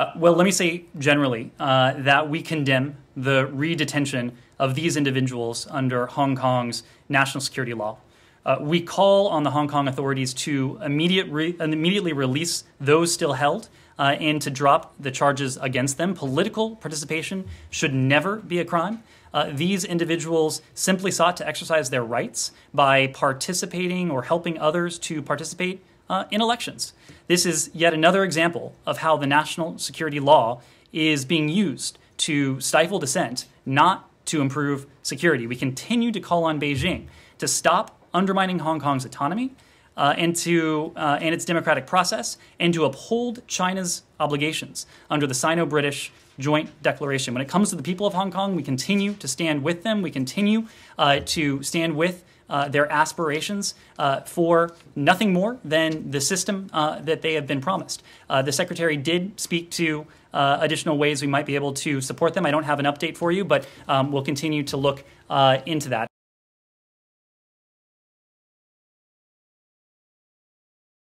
Uh, well, let me say generally uh, that we condemn the redetention of these individuals under Hong Kong's national security law. Uh, we call on the Hong Kong authorities to immediate re- immediately release those still held uh, and to drop the charges against them. Political participation should never be a crime. Uh, these individuals simply sought to exercise their rights by participating or helping others to participate uh, in elections. This is yet another example of how the national security law is being used to stifle dissent, not to improve security. We continue to call on Beijing to stop undermining Hong Kong's autonomy uh, and, to, uh, and its democratic process and to uphold China's obligations under the Sino British Joint Declaration. When it comes to the people of Hong Kong, we continue to stand with them. We continue uh, to stand with uh, their aspirations uh, for nothing more than the system uh, that they have been promised. Uh, the secretary did speak to additional ways we might be able to support them. I don't have an update for you, but um, we'll continue to look into that.